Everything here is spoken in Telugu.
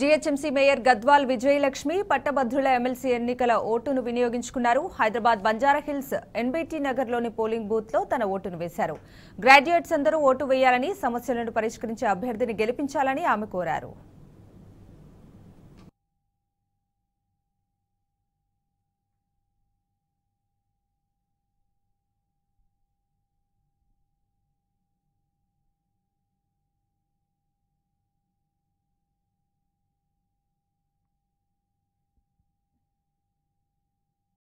జీహెచ్ఎంసీ మేయర్ గద్వాల్ విజయలక్ష్మి పట్టభద్రుల ఎమ్మెల్సీ ఎన్నికల ఓటును వినియోగించుకున్నారు హైదరాబాద్ బంజారాహిల్స్ ఎన్బీటీ నగర్లోని పోలింగ్ బూత్లో తన ఓటును వేశారు గ్రాడ్యుయేట్స్ అందరూ ఓటు వేయాలని సమస్యలను పరిష్కరించే అభ్యర్థిని గెలిపించాలని ఆమె కోరారు